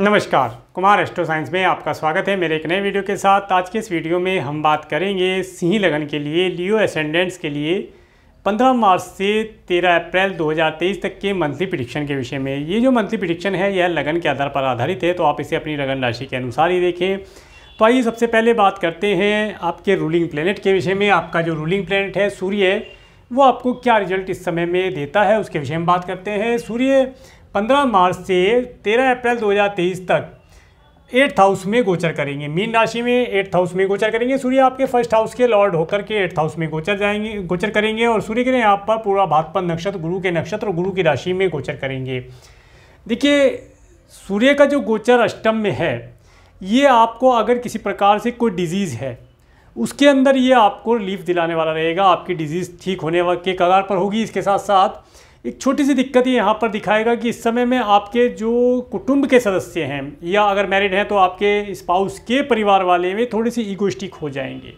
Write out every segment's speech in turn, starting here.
नमस्कार Kumar astro science में आपका स्वागत है मेरे एक नए वीडियो के साथ आज के इस वीडियो में हम बात करेंगे सिंह लगन के लिए लियो एसेंडेंट्स के लिए 15 मार्च से 13 अप्रैल 2023 तक के मंथली प्रिडिक्शन के विषय में ये जो मंथली प्रिडिक्शन है यह लगन के आधार पर आधारित है तो आप इसे अपनी लगन राशि के अनुसार ही देखें तो आइए सबसे पहले बात करते हैं आपके रूलिंग प्लेनेट के विषय में आपका जो रूलिंग प्लेनेट है सूर्य वो आपको क्या रिजल्ट इस समय में देता है उसके विषय में बात करते हैं सूर्य 15 मार्च से 13 अप्रैल 2023 तक एट्थ हाउस में गोचर करेंगे मीन राशि में एट्थ हाउस में गोचर करेंगे सूर्य आपके फर्स्ट हाउस के लॉर्ड होकर के एट्थ हाउस में गोचर जाएंगे गोचर करेंगे और सूर्य ग्रह यहाँ पर पूरा भागपन नक्षत्र गुरु के नक्षत्र और गुरु की राशि में गोचर करेंगे देखिए सूर्य का जो गोचर अष्टम में है ये आपको अगर किसी प्रकार से कोई डिजीज़ है उसके अंदर ये आपको रिलीफ दिलाने वाला रहेगा आपकी डिजीज़ ठीक होने के कगार पर होगी इसके साथ साथ एक छोटी सी दिक्कत यहाँ पर दिखाएगा कि इस समय में आपके जो कुटुंब के सदस्य हैं या अगर मैरिड हैं तो आपके स्पाउस के परिवार वाले में थोड़ी सी ईगोस्टिक हो जाएंगे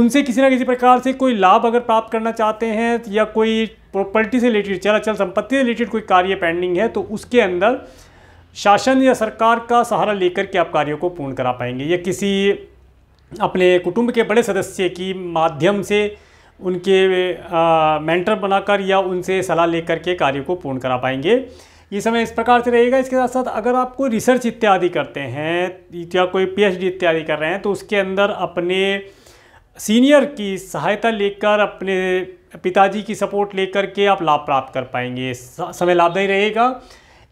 उनसे किसी ना किसी प्रकार से कोई लाभ अगर प्राप्त करना चाहते हैं या कोई प्रॉपर्टी से रिलेटेड अचल संपत्ति से रिलेटेड कोई कार्य पेंडिंग है तो उसके अंदर शासन या सरकार का सहारा लेकर के आप कार्यों को पूर्ण करा पाएंगे या किसी अपने कुटुंब के बड़े सदस्य की माध्यम से उनके मेंटर बनाकर या उनसे सलाह लेकर के कार्य को पूर्ण करा पाएंगे ये समय इस प्रकार से रहेगा इसके साथ साथ अगर आप कोई रिसर्च इत्यादि करते हैं या कोई पीएचडी इत्यादि कर रहे हैं तो उसके अंदर अपने सीनियर की सहायता लेकर अपने पिताजी की सपोर्ट लेकर के आप लाभ प्राप्त कर पाएंगे समय लाभदायी रहेगा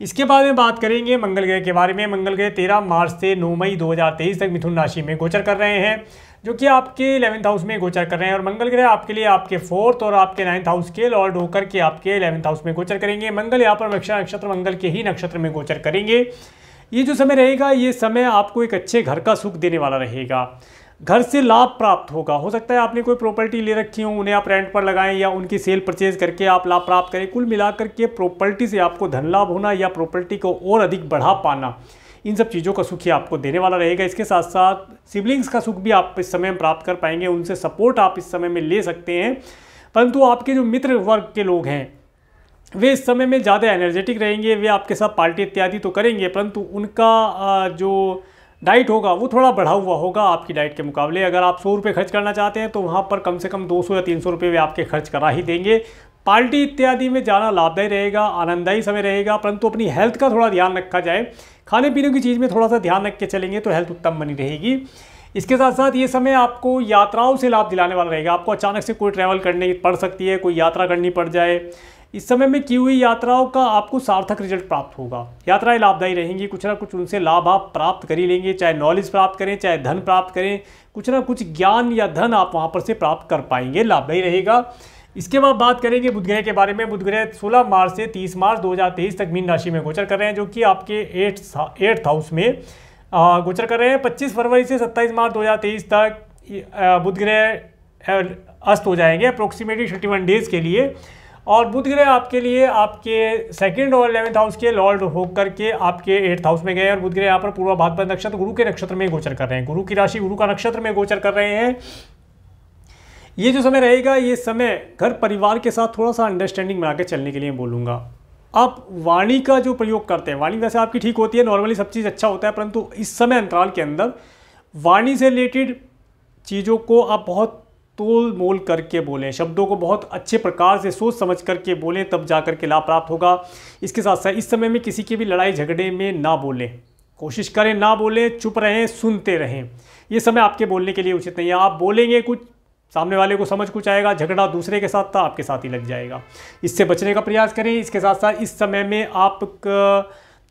इसके बाद में बात करेंगे मंगल ग्रह के बारे में मंगल ग्रह तेरह मार्च से नौ मई दो तक मिथुन राशि में गोचर कर रहे हैं जो कि आपके इलेवंथ हाउस में गोचर कर रहे हैं और मंगल ग्रह आपके लिए आपके फोर्थ और आपके नाइन्थ हाउस के लॉर्ड होकर के आपके इलेवंथ हाउस में गोचर करेंगे मंगल यहाँ पर रक्षा नक्षत्र मंगल के ही नक्षत्र में गोचर करेंगे ये जो समय रहेगा ये समय आपको एक अच्छे घर का सुख देने वाला रहेगा घर से लाभ प्राप्त होगा हो सकता है आपने कोई प्रॉपर्टी ले रखी हो उन्हें आप रेंट पर लगाएं या उनकी सेल परचेज करके आप लाभ प्राप्त करें कुल मिलाकर के प्रॉपर्टी से आपको धन लाभ होना या प्रॉपर्टी को और अधिक बढ़ा पाना इन सब चीज़ों का सुख ही आपको देने वाला रहेगा इसके साथ साथ सिबलिंग्स का सुख भी आप इस समय प्राप्त कर पाएंगे उनसे सपोर्ट आप इस समय में ले सकते हैं परंतु आपके जो मित्र वर्ग के लोग हैं वे इस समय में ज़्यादा एनर्जेटिक रहेंगे वे आपके साथ पार्टी इत्यादि तो करेंगे परंतु उनका जो डाइट होगा वो थोड़ा बढ़ा हुआ होगा आपकी डाइट के मुकाबले अगर आप सौ रुपये खर्च करना चाहते हैं तो वहाँ पर कम से कम 200 या 300 रुपये वे आपके खर्च करा ही देंगे पार्टी इत्यादि में जाना लाभदायी रहेगा आनंददायी समय रहेगा परंतु अपनी हेल्थ का थोड़ा ध्यान रखा जाए खाने पीने की चीज़ में थोड़ा सा ध्यान रख के चलेंगे तो हेल्थ उत्तम बनी रहेगी इसके साथ साथ ये समय आपको यात्राओं से लाभ दिलाने वाला रहेगा आपको अचानक से कोई ट्रैवल करने पड़ सकती है कोई यात्रा करनी पड़ जाए इस समय में की हुई यात्राओं का आपको सार्थक रिजल्ट प्राप्त होगा यात्राएं लाभदायी रहेंगी कुछ ना कुछ उनसे लाभ आप प्राप्त कर ही लेंगे चाहे नॉलेज प्राप्त करें चाहे धन प्राप्त करें कुछ ना कुछ ज्ञान या धन आप वहाँ पर से प्राप्त कर पाएंगे लाभदायी रहेगा इसके बाद बात करेंगे बुध ग्रह के बारे में बुध ग्रह 16 मार्च से 30 मार्च 2023 तक मीन राशि में गोचर कर रहे हैं जो कि आपके एट एट्थ हाउस में गोचर कर रहे हैं 25 फरवरी से 27 मार्च 2023 तक बुध ग्रह अस्त हो जाएंगे अप्रोक्सीमेटली थर्टी वन डेज़ के लिए और बुध ग्रह आपके लिए आपके सेकेंड और इलेवंथ हाउस के लॉर्ड होकर के आपके एट्थ हाउस में गए और बुध ग्रह यहाँ पर पूर्वा भागपत नक्षत्र गुरु के नक्षत्र में गोचर कर रहे हैं गुरु की राशि गुरु का नक्षत्र में गोचर कर रहे हैं ये जो समय रहेगा ये समय घर परिवार के साथ थोड़ा सा अंडरस्टैंडिंग बना के चलने के लिए बोलूँगा आप वाणी का जो प्रयोग करते हैं वाणी वैसे आपकी ठीक होती है नॉर्मली सब चीज़ अच्छा होता है परंतु इस समय अंतराल के अंदर वाणी से रिलेटेड चीज़ों को आप बहुत तोल मोल करके बोलें शब्दों को बहुत अच्छे प्रकार से सोच समझ करके बोलें तब जा कर के लाभ प्राप्त होगा इसके साथ साथ इस समय में किसी की भी लड़ाई झगड़े में ना बोलें कोशिश करें ना बोलें चुप रहें सुनते रहें ये समय आपके बोलने के लिए उचित नहीं है आप बोलेंगे कुछ सामने वाले को समझ कुछ आएगा झगड़ा दूसरे के साथ था आपके साथ ही लग जाएगा इससे बचने का प्रयास करें इसके साथ साथ इस समय में आप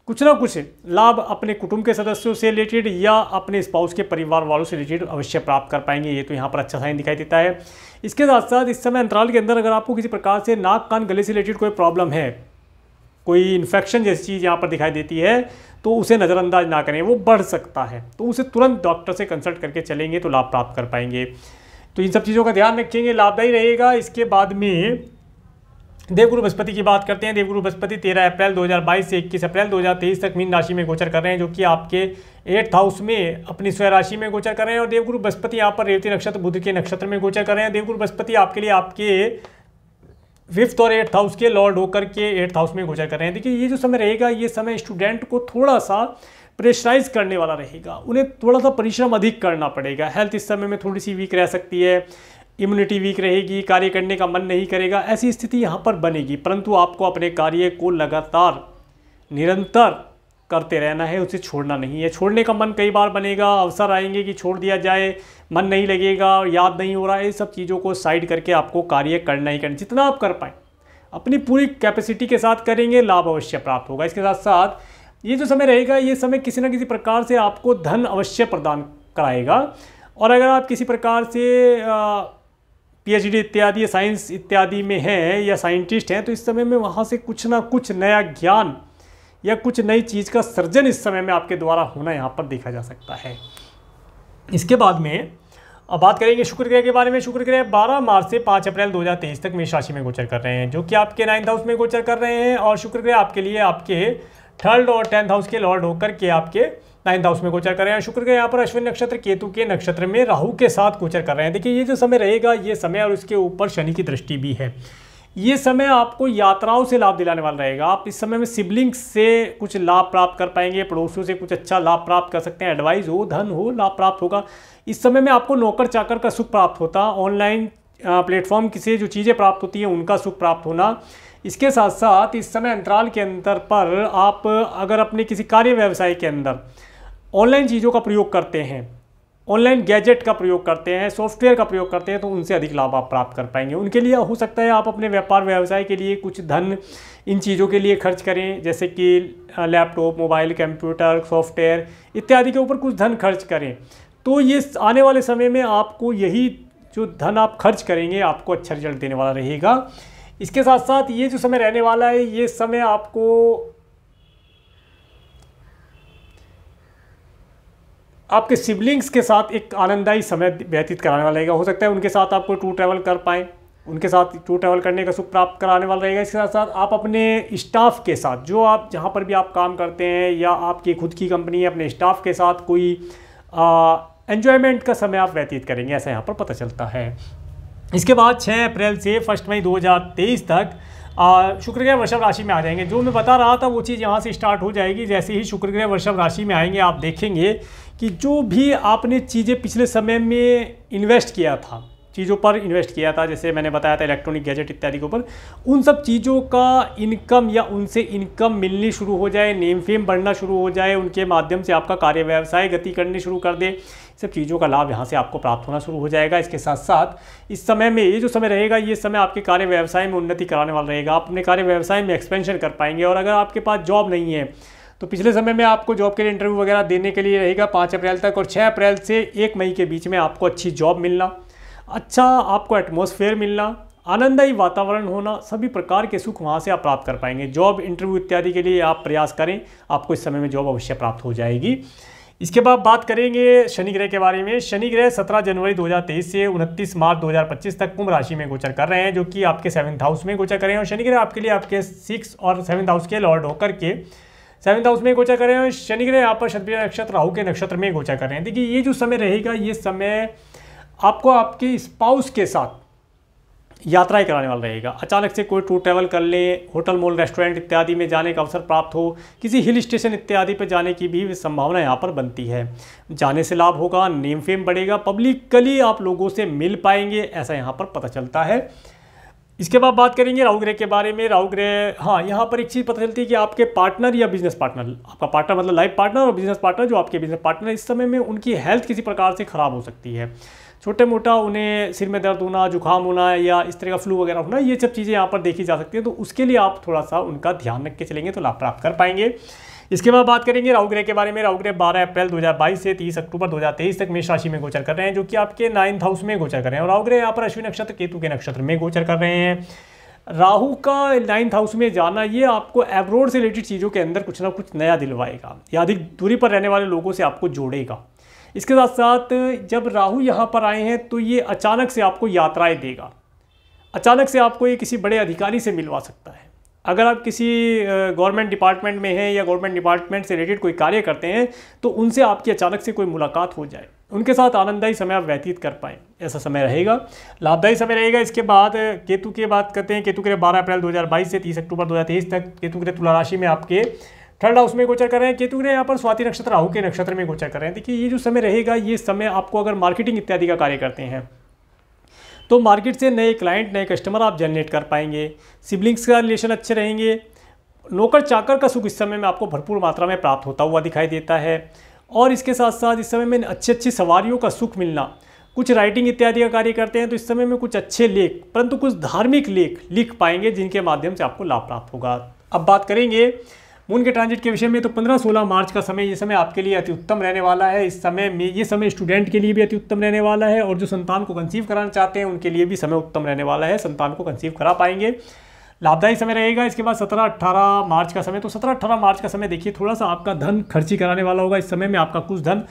कुछ ना कुछ लाभ अपने कुटुंब के सदस्यों से रिलेटेड या अपने स्पाउस के परिवार वालों से रिलेटेड अवश्य प्राप्त कर पाएंगे ये तो यहाँ पर अच्छा साइन दिखाई देता है इसके साथ साथ इस समय अंतराल के अंदर अगर आपको किसी प्रकार से नाक कान गले से रिलेटेड कोई प्रॉब्लम है कोई इन्फेक्शन जैसी चीज़ यहाँ पर दिखाई देती है तो उसे नज़रअंदाज ना करें वो बढ़ सकता है तो उसे तुरंत डॉक्टर से कंसल्ट करके चलेंगे तो लाभ प्राप्त कर पाएंगे तो इन सब चीज़ों का ध्यान रखेंगे लाभदायी रहेगा इसके बाद में देवगुरु बृहस्पति की बात करते हैं देवगुरु बृहस्पति 13 अप्रैल 2022 से 21 अप्रैल 2023 तक मीन राशि में गोचर कर रहे हैं जो कि आपके एट्थ हाउस में अपनी स्वय राशि में गोचर कर रहे हैं और देवगुरु बृहस्पति यहाँ पर रेवती नक्षत्र बुद्ध के नक्षत्र में गोचर कर रहे हैं देवगुरु बृहस्पति आपके लिए आपके फिफ्थ और एट्थ हाउस के लॉर्ड होकर के एट्थ हाउस में गोचर कर रहे हैं देखिए ये जो समय रहेगा ये समय स्टूडेंट को थोड़ा सा प्रेशराइज करने वाला रहेगा उन्हें थोड़ा सा परिश्रम अधिक करना पड़ेगा हेल्थ इस समय में थोड़ी सी वीक रह सकती है इम्यूनिटी वीक रहेगी कार्य करने का मन नहीं करेगा ऐसी स्थिति यहाँ पर बनेगी परंतु आपको अपने कार्य को लगातार निरंतर करते रहना है उसे छोड़ना नहीं है छोड़ने का मन कई बार बनेगा अवसर आएंगे कि छोड़ दिया जाए मन नहीं लगेगा याद नहीं हो रहा है सब चीज़ों को साइड करके आपको कार्य करना ही करना जितना आप कर पाएँ अपनी पूरी कैपेसिटी के साथ करेंगे लाभ अवश्य प्राप्त होगा इसके साथ साथ ये जो समय रहेगा ये समय किसी ना किसी प्रकार से आपको धन अवश्य प्रदान कराएगा और अगर आप किसी प्रकार से पीएचडी इत्यादि या साइंस इत्यादि में हैं या साइंटिस्ट हैं तो इस समय में वहाँ से कुछ ना कुछ नया ज्ञान या कुछ नई चीज़ का सर्जन इस समय में आपके द्वारा होना यहाँ पर देखा जा सकता है इसके बाद में अब बात करेंगे शुक्र ग्रह के बारे में शुक्र ग्रह 12 मार्च से 5 अप्रैल 2023 तक मेष राशि में गोचर कर रहे हैं जो कि आपके नाइन्थ हाउस में गोचर कर रहे हैं और शुक्र ग्रह आपके लिए आपके थर्ड और टेंथ हाउस के लॉर्ड होकर के आपके नाइन्थ हाउस में गोचर कर रहे हैं शुक्र के यहाँ पर अश्विन नक्षत्र केतु के नक्षत्र में राहु के साथ गोचर कर रहे हैं देखिए ये जो समय रहेगा ये समय और उसके ऊपर शनि की दृष्टि भी है ये समय आपको यात्राओं से लाभ दिलाने वाला रहेगा आप इस समय में सिबलिंग्स से कुछ लाभ प्राप्त कर पाएंगे पड़ोसियों से कुछ अच्छा लाभ प्राप्त कर सकते हैं एडवाइस हो धन हो लाभ प्राप्त होगा इस समय में आपको नौकर चाकर का सुख प्राप्त होता ऑनलाइन प्लेटफॉर्म से जो चीज़ें प्राप्त होती हैं उनका सुख प्राप्त होना इसके साथ साथ इस समय अंतराल के अंतर पर आप अगर अपने किसी कार्य व्यवसाय के अंदर ऑनलाइन चीज़ों का प्रयोग करते हैं ऑनलाइन गैजेट का प्रयोग करते हैं सॉफ्टवेयर का प्रयोग करते हैं तो उनसे अधिक लाभ आप प्राप्त कर पाएंगे उनके लिए हो सकता है आप अपने व्यापार व्यवसाय के लिए कुछ धन इन चीज़ों के लिए खर्च करें जैसे कि लैपटॉप मोबाइल कंप्यूटर सॉफ्टवेयर इत्यादि के ऊपर कुछ धन खर्च करें तो ये आने वाले समय में आपको यही जो धन आप खर्च करेंगे आपको अच्छा रिजल्ट देने वाला रहेगा इसके साथ साथ ये जो समय रहने वाला है ये समय आपको आपके सिबलिंग्स के साथ एक आनंददायी समय व्यतीत कराने वाला रहेगा हो सकता है उनके साथ आपको टूर ट्रैवल कर पाए उनके साथ टूर ट्रैवल करने का सुख प्राप्त कराने वाला रहेगा इसके साथ साथ आप अपने स्टाफ के साथ जो आप जहाँ पर भी आप काम करते हैं या आपकी खुद की कंपनी है अपने स्टाफ के साथ कोई एन्जॉयमेंट का समय आप व्यतीत करेंगे ऐसा यहाँ पर पता चलता है इसके बाद 6 अप्रैल से फर्स्ट मई 2023 तक शुक्र ग्रह वृषभ राशि में आ जाएंगे जो मैं बता रहा था वो चीज़ यहाँ से स्टार्ट हो जाएगी जैसे ही शुक्र ग्रह वृषभ राशि में आएंगे आप देखेंगे कि जो भी आपने चीज़ें पिछले समय में इन्वेस्ट किया था चीज़ों पर इन्वेस्ट किया था जैसे मैंने बताया था इलेक्ट्रॉनिक गैजेट इत्यादि के ऊपर उन सब चीज़ों का इनकम या उनसे इनकम मिलनी शुरू हो जाए नेम फेम बढ़ना शुरू हो जाए उनके माध्यम से आपका कार्य व्यवसाय गति करनी शुरू कर दे सब चीज़ों का लाभ यहाँ से आपको प्राप्त होना शुरू हो जाएगा इसके साथ साथ इस समय में ये जो समय रहेगा ये समय आपके कार्य व्यवसाय में उन्नति कराने वाला रहेगा आप अपने कार्य व्यवसाय में एक्सपेंशन कर पाएंगे और अगर आपके पास जॉब नहीं है तो पिछले समय में आपको जॉब के लिए इंटरव्यू वगैरह देने के लिए रहेगा पाँच अप्रैल तक और छः अप्रैल से एक मई के बीच में आपको अच्छी जॉब मिलना अच्छा आपको एटमोसफेयर मिलना आनंददायी वातावरण होना सभी प्रकार के सुख वहाँ से आप प्राप्त कर पाएंगे जॉब इंटरव्यू इत्यादि के लिए आप प्रयास करें आपको इस समय में जॉब अवश्य प्राप्त हो जाएगी इसके बाद बात करेंगे शनि ग्रह के बारे में शनि ग्रह 17 जनवरी 2023 से 29 मार्च 2025 तक कुंभ राशि में गोचर कर रहे हैं जो कि आपके सेवन्थ हाउस में गोचर कर रहे हैं और शनि ग्रह आपके लिए आपके सिक्स और सेवन्थ हाउस के लॉर्ड होकर के सेवन्थ हाउस में गोचर कर रहे हैं और शनि ग्रह यहाँ पर क्षत्रिय नक्षत्र राहु के नक्षत्र में गोचर कर रहे हैं देखिए ये जो समय रहेगा ये समय आपको आपके स्पाउस के साथ यात्राएं कराने वाला रहेगा अचानक से कोई टूर ट्रैवल कर ले होटल मॉल रेस्टोरेंट इत्यादि में जाने का अवसर प्राप्त हो किसी हिल स्टेशन इत्यादि पर जाने की भी संभावना यहाँ पर बनती है जाने से लाभ होगा नेम फेम बढ़ेगा पब्लिकली आप लोगों से मिल पाएंगे ऐसा यहाँ पर पता चलता है इसके बाद बात करेंगे राहु ग्रह के बारे में राहु ग्रह हाँ यहाँ पर एक चीज़ पता चलती है कि आपके पार्टनर या बिजनेस पार्टनर आपका पार्टनर मतलब लाइफ पार्टनर और बिजनेस पार्टनर जो आपके बिजनेस पार्टनर इस समय में उनकी हेल्थ किसी प्रकार से खराब हो सकती है छोटे मोटा उन्हें सिर में दर्द होना जुकाम होना या इस तरह का फ्लू वगैरह होना ये सब चीज़ें यहाँ पर देखी जा सकती हैं तो उसके लिए आप थोड़ा सा उनका ध्यान रख के चलेंगे तो लाभ प्राप्त कर पाएंगे इसके बाद बात करेंगे राहु ग्रह के बारे में राहु ग्रह 12 अप्रैल 2022 से 30 अक्टूबर 2023 तक मेष राशि में गोचर कर रहे हैं जो कि आपके नाइन्थ हाउस में गोचर कर रहे हैं और राहु ग्रह यहाँ पर अश्विन नक्षत्र केतु के नक्षत्र में गोचर कर रहे हैं राहु का नाइन्थ हाउस में जाना ये आपको एब्रोड से रिलेटेड चीज़ों के अंदर कुछ ना कुछ नया दिलवाएगा या अधिक दूरी पर रहने वाले लोगों से आपको जोड़ेगा इसके साथ साथ जब राहु यहाँ पर आए हैं तो ये अचानक से आपको यात्राएं देगा अचानक से आपको ये किसी बड़े अधिकारी से मिलवा सकता है अगर आप किसी गवर्नमेंट डिपार्टमेंट में हैं या गवर्नमेंट डिपार्टमेंट से रिलेटेड कोई कार्य करते हैं तो उनसे आपकी अचानक से कोई मुलाकात हो जाए उनके साथ आनंददायी समय आप व्यतीत कर पाएँ ऐसा समय रहेगा लाभदायी समय रहेगा इसके बाद केतु के बात करते हैं केतु के बारह अप्रैल 2022 से 30 अक्टूबर 2023 तक केतु के तुला राशि में आपके थर्ड हाउस में गोचर कर रहे हैं केतु ग्रह यहाँ पर स्वाति नक्षत्र राहु के नक्षत्र में गोचर कर रहे हैं देखिए ये जो समय रहेगा ये समय आपको अगर मार्केटिंग इत्यादि का कार्य करते हैं तो मार्केट से नए क्लाइंट नए कस्टमर आप जनरेट कर पाएंगे सिबलिंग्स का रिलेशन अच्छे रहेंगे नौकर चाकर का सुख इस समय में आपको भरपूर मात्रा में प्राप्त होता हुआ दिखाई देता है और इसके साथ साथ इस समय में अच्छी अच्छी सवारियों का सुख मिलना कुछ राइटिंग इत्यादि का कार्य करते हैं तो इस समय में कुछ अच्छे लेख परंतु कुछ धार्मिक लेख लिख पाएंगे जिनके माध्यम से आपको लाभ प्राप्त होगा अब बात करेंगे मून के ट्रांजिट के विषय में तो 15-16 मार्च का समय ये समय आपके लिए अति उत्तम रहने वाला है इस समय में ये समय स्टूडेंट के लिए भी अति उत्तम रहने वाला है और जो संतान को कंसीव कराना चाहते हैं उनके लिए भी समय उत्तम रहने वाला है संतान को कंसीव करा पाएंगे लाभदायी समय रहेगा इसके बाद सत्रह अट्ठारह मार्च का समय तो सत्रह अट्ठारह मार्च का समय देखिए थोड़ा सा आपका धन खर्ची कराने वाला होगा इस समय में आपका कुछ धन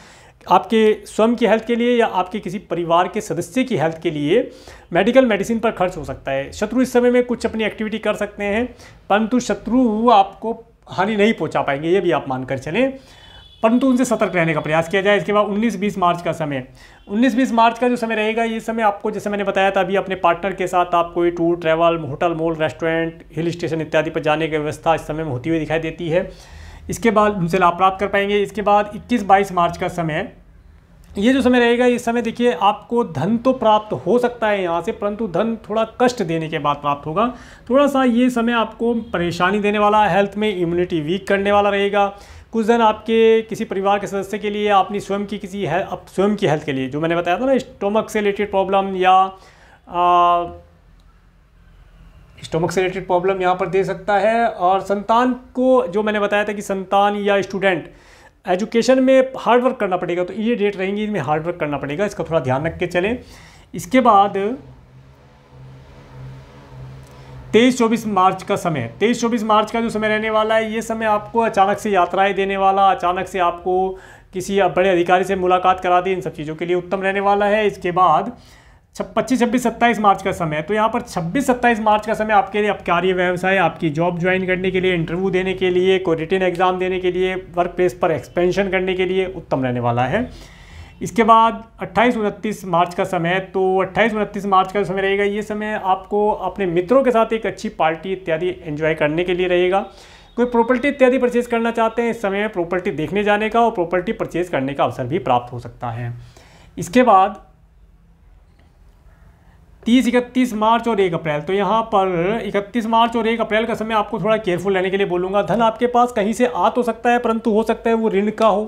आपके स्वयं की हेल्थ के लिए या आपके किसी परिवार के सदस्य की हेल्थ के लिए मेडिकल मेडिसिन पर खर्च हो सकता है शत्रु इस समय में कुछ अपनी एक्टिविटी कर सकते हैं परंतु शत्रु आपको हानि नहीं पहुंचा पाएंगे ये भी आप मानकर चलें परंतु उनसे सतर्क रहने का प्रयास किया जाए इसके बाद 19-20 मार्च का समय 19-20 मार्च का जो समय रहेगा ये समय आपको जैसे मैंने बताया था अभी अपने पार्टनर के साथ आप कोई tour travel hotel mall restaurant hill station इत्यादि पर जाने की व्यवस्था इस समय में होती हुई दिखाई देती है इसके बाद उनसे लाभ प्राप्त कर पाएंगे इसके बाद इक्कीस बाईस मार्च का समय ये जो समय रहेगा इस समय देखिए आपको धन तो प्राप्त हो सकता है यहाँ से परंतु धन थोड़ा कष्ट देने के बाद प्राप्त होगा थोड़ा सा ये समय आपको परेशानी देने वाला हेल्थ में इम्यूनिटी वीक करने वाला रहेगा कुछ दिन आपके किसी परिवार के सदस्य के लिए आपने स्वयं की किसी स्वयं की हेल्थ के लिए जो मैंने बताया था ना स्टोमक से रिलेटेड प्रॉब्लम या स्टोमक से रिलेटेड प्रॉब्लम यहाँ पर दे सकता है और संतान को जो मैंने बताया था कि संतान या स्टूडेंट एजुकेशन में हार्ड वर्क करना पड़ेगा तो ये डेट रहेंगी इनमें हार्ड वर्क करना पड़ेगा इसका थोड़ा ध्यान रख के चलें इसके बाद तेईस चौबीस मार्च का समय तेईस चौबीस मार्च का जो समय रहने वाला है ये समय आपको अचानक से यात्राएं देने वाला अचानक से आपको किसी बड़े अधिकारी से मुलाकात करा दी इन सब चीज़ों के लिए उत्तम रहने वाला है इसके बाद पच्चीस छब्बीस सत्ताईस मार्च का समय है तो यहाँ पर छब्बीस सत्ताईस मार्च का समय आपके लिए आप कार्य व्यवसाय आपकी जॉब ज्वाइन करने के लिए इंटरव्यू देने के लिए कोई रिटर्न एग्जाम देने के लिए वर्क प्लेस पर एक्सपेंशन करने के लिए उत्तम रहने वाला है इसके बाद अट्ठाईस उनतीस मार्च का समय तो अट्ठाईस उनतीस मार्च का समय रहेगा ये समय आपको अपने मित्रों के साथ एक अच्छी पार्टी इत्यादि एंजॉय करने के लिए रहेगा कोई प्रॉपर्टी इत्यादि परचेज करना चाहते हैं इस समय प्रॉपर्टी देखने जाने का और प्रॉपर्टी परचेज करने का अवसर भी प्राप्त हो सकता है इसके बाद तीस इकतीस मार्च और एक अप्रैल तो यहाँ पर इकतीस मार्च और एक अप्रैल का समय आपको थोड़ा केयरफुल रहने के लिए बोलूँगा धन आपके पास कहीं से आ तो सकता है परंतु हो सकता है वो ऋण का हो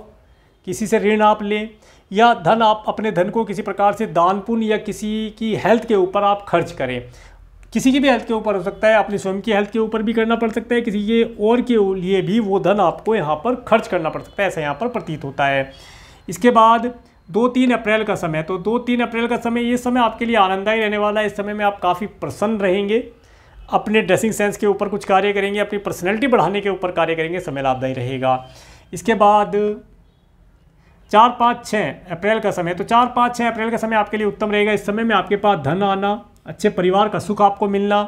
किसी से ऋण आप लें या धन आप अपने धन को किसी प्रकार से दान पुण्य या किसी की हेल्थ के ऊपर आप खर्च करें किसी की भी हेल्थ के ऊपर हो सकता है अपने स्वयं की हेल्थ के ऊपर भी करना पड़ सकता है किसी के और के लिए भी वो धन आपको यहाँ पर खर्च करना पड़ सकता है ऐसा यहाँ पर प्रतीत होता है इसके बाद दो तीन अप्रैल का समय तो दो तीन अप्रैल का समय ये समय आपके लिए आनंददायी रहने वाला है इस समय में आप काफ़ी प्रसन्न रहेंगे अपने ड्रेसिंग सेंस के ऊपर कुछ कार्य करेंगे अपनी पर्सनैलिटी बढ़ाने के ऊपर कार्य करेंगे समय लाभदायी रहेगा इसके बाद चार पाँच छः अप्रैल का समय तो चार पाँच छः अप्रैल का समय आपके लिए उत्तम रहेगा इस समय में आपके पास धन आना अच्छे परिवार का सुख आपको मिलना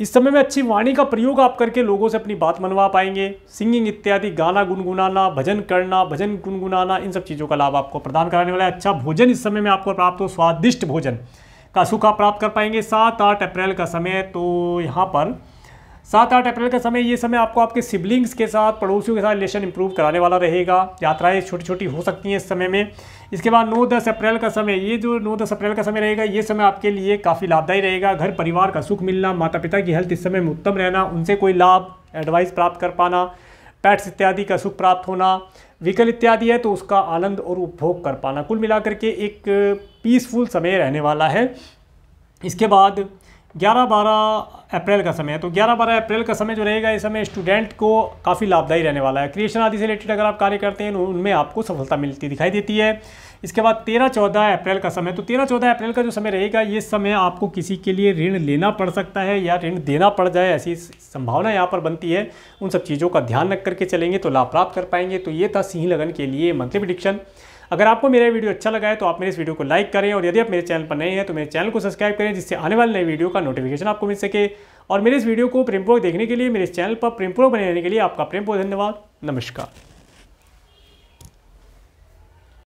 इस समय में अच्छी वाणी का प्रयोग आप करके लोगों से अपनी बात मनवा पाएंगे सिंगिंग इत्यादि गाना गुनगुनाना भजन करना भजन गुनगुनाना इन सब चीज़ों का लाभ आपको प्रदान कराने वाला है अच्छा भोजन इस समय में आपको प्राप्त हो स्वादिष्ट भोजन का सुख आप प्राप्त कर पाएंगे सात आठ अप्रैल का समय तो यहाँ पर सात आठ अप्रैल का समय ये समय आपको आपके सिबलिंग्स के साथ पड़ोसियों के साथ रिलेशन इंप्रूव कराने वाला रहेगा यात्राएं छोटी छोटी हो सकती हैं इस समय में इसके बाद नौ दस अप्रैल का समय ये जो नौ दस अप्रैल का समय रहेगा ये समय आपके लिए काफ़ी लाभदायी रहेगा घर परिवार का सुख मिलना माता पिता की हेल्थ इस समय में उत्तम रहना उनसे कोई लाभ एडवाइस प्राप्त कर पाना पैट्स इत्यादि का सुख प्राप्त होना व्हीकल इत्यादि है तो उसका आनंद और उपभोग कर पाना कुल मिलाकर के एक पीसफुल समय रहने वाला है इसके बाद ग्यारह बारह अप्रैल का समय है तो ग्यारह बारह अप्रैल का समय जो रहेगा इस समय स्टूडेंट को काफ़ी लाभदायी रहने वाला है क्रिएशन आदि से रिलेटेड अगर आप कार्य करते हैं उनमें आपको सफलता मिलती दिखाई देती है इसके बाद तेरह चौदह अप्रैल का समय तो तेरह चौदह अप्रैल का जो समय रहेगा ये समय आपको किसी के लिए ऋण लेना पड़ सकता है या ऋण देना पड़ जाए ऐसी संभावना यहाँ पर बनती है उन सब चीज़ों का ध्यान रख करके चलेंगे तो लाभ प्राप्त कर पाएंगे तो ये था सिंह लगन के लिए मंथली प्रिडिक्शन अगर आपको मेरा वीडियो अच्छा लगा है तो आप मेरे इस वीडियो को लाइक करें और यदि आप मेरे चैनल पर नए हैं तो मेरे चैनल को सब्सक्राइब करें जिससे आने वाले नए वीडियो का नोटिफिकेशन आपको मिल सके और मेरे इस वीडियो को प्रेमपूर्वक देखने के लिए मेरे इस चैनल पर प्रेमपूर्वक बने रहने के लिए आपका प्रेमपूर्वक धन्यवाद नमस्कार